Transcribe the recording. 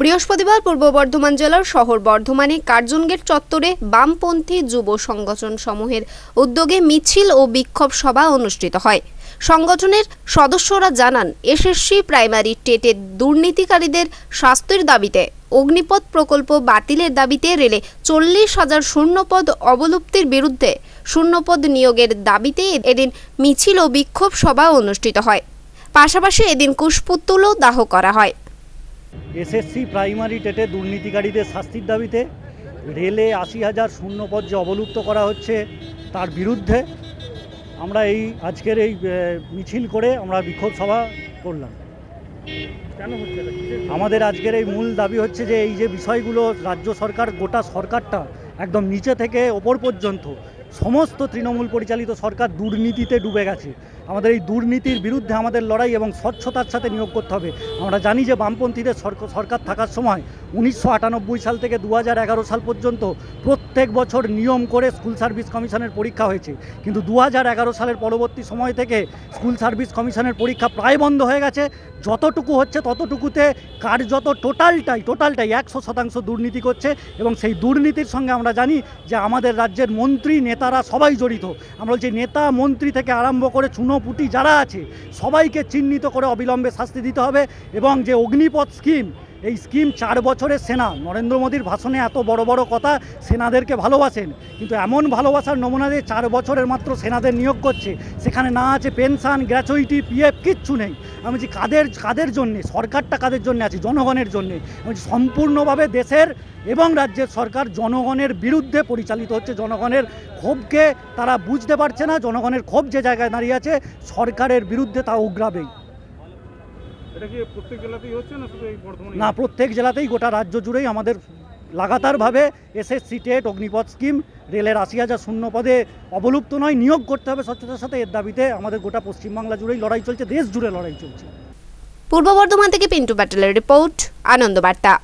বৃহস্পতিবার পূর্ব বর্ধমান জেলার শহর বর্ধমানে কার্জনগেট চত্বরে বামপন্থী যুব সংগঠন সমূহের উদ্যোগে মিছিল ও বিক্ষোভ সভা অনুষ্ঠিত হয় সংগঠনের সদস্যরা জানান এসএসসি প্রাইমারি টেটের দুর্নীতিকারীদের শাস্তির দাবিতে অগ্নিপথ প্রকল্প বাতিলের দাবিতে রেলে চল্লিশ হাজার শূন্যপদ অবলুপ্তির বিরুদ্ধে শূন্যপদ নিয়োগের দাবিতে এদিন মিছিল ও বিক্ষোভ সভা অনুষ্ঠিত হয় পাশাপাশি এদিন কুশপুতুলও দাহ করা হয় এসএসসি প্রাইমারি টেটে দুর্নীতিকারীদের শাস্তির দাবিতে রেলে আশি হাজার শূন্যপদ যে অবলুপ্ত করা হচ্ছে তার বিরুদ্ধে আমরা এই আজকের এই মিছিল করে আমরা বিক্ষোভ সভা করলাম আমাদের আজকের এই মূল দাবি হচ্ছে যে এই যে বিষয়গুলো রাজ্য সরকার গোটা সরকারটা একদম নিচে থেকে ওপর পর্যন্ত সমস্ত তৃণমূল পরিচালিত সরকার দুর্নীতিতে ডুবে গেছে আমাদের এই দুর্নীতির বিরুদ্ধে আমাদের লড়াই এবং স্বচ্ছতার সাথে নিয়োগ করতে হবে আমরা জানি যে বামপন্থীদের সরকার থাকার সময় উনিশশো সাল থেকে দু সাল পর্যন্ত প্রত্যেক বছর নিয়ম করে স্কুল সার্ভিস কমিশনের পরীক্ষা হয়েছে কিন্তু দু সালের পরবর্তী সময় থেকে স্কুল সার্ভিস কমিশনের পরীক্ষা প্রায় বন্ধ হয়ে গেছে যতটুকু হচ্ছে ততটুকুতে যত টোটালটাই টোটালটাই একশো শতাংশ দুর্নীতি করছে এবং সেই দুর্নীতির সঙ্গে আমরা জানি যে আমাদের রাজ্যের মন্ত্রী নেতারা সবাই জড়িত আমরা যে নেতা মন্ত্রী থেকে আরম্ভ করে চুনো পুটি যারা আছে সবাইকে চিহ্নিত করে অবিলম্বে শাস্তি দিতে হবে এবং যে অগ্নিপথ স্কিম এই স্কিম চার বছরের সেনা নরেন্দ্র মোদীর ভাষণে এত বড় বড় কথা সেনাদেরকে ভালোবাসেন কিন্তু এমন ভালোবাসার নমুনা দিয়ে চার বছরের মাত্র সেনাদের নিয়োগ করছে সেখানে না আছে পেনশন গ্র্যাচুইটি পিএফ কিচ্ছু নেই আমি যে কাদের কাদের জন্যে সরকারটা কাদের জন্য আছে জনগণের জন্যে আমি সম্পূর্ণভাবে দেশের এবং রাজ্যের সরকার জনগণের বিরুদ্ধে পরিচালিত হচ্ছে জনগণের ক্ষোভকে তারা বুঝতে পারছে না জনগণের ক্ষোভ যে জায়গায় দাঁড়িয়ে আছে সরকারের বিরুদ্ধে তা উগ্রাবেই না প্রত্যেক জেলাতেই গোটা রাজ্য জুড়েই আমাদের লাগাতারভাবে এসএসসি টেট অগ্নিপথ স্কিম রেলের আশি হাজার শূন্য পদে অবলুপ্ত নয় নিয়োগ করতে হবে স্বচ্ছতার সাথে এর দাবিতে আমাদের গোটা পশ্চিমবাংলা জুড়েই লড়াই চলছে দেশ জুড়ে লড়াই চলছে পূর্ব বর্ধমান থেকে পিন্টু প্যাটেলের রিপোর্ট আনন্দবার্তা